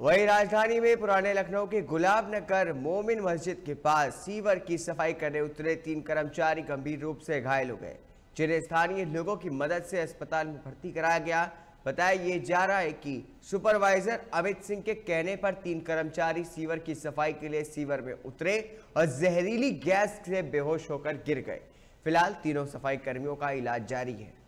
वही राजधानी में पुराने लखनऊ के गुलाब नगर मोमिन मस्जिद के पास सीवर की सफाई करने उतरे तीन कर्मचारी गंभीर रूप से घायल हो गए जिन्हें स्थानीय लोगों की मदद से अस्पताल में भर्ती कराया गया बताया ये जा रहा है कि सुपरवाइजर अमित सिंह के कहने पर तीन कर्मचारी सीवर की सफाई के लिए सीवर में उतरे और जहरीली गैस से बेहोश होकर गिर गए फिलहाल तीनों सफाई कर्मियों का इलाज जारी है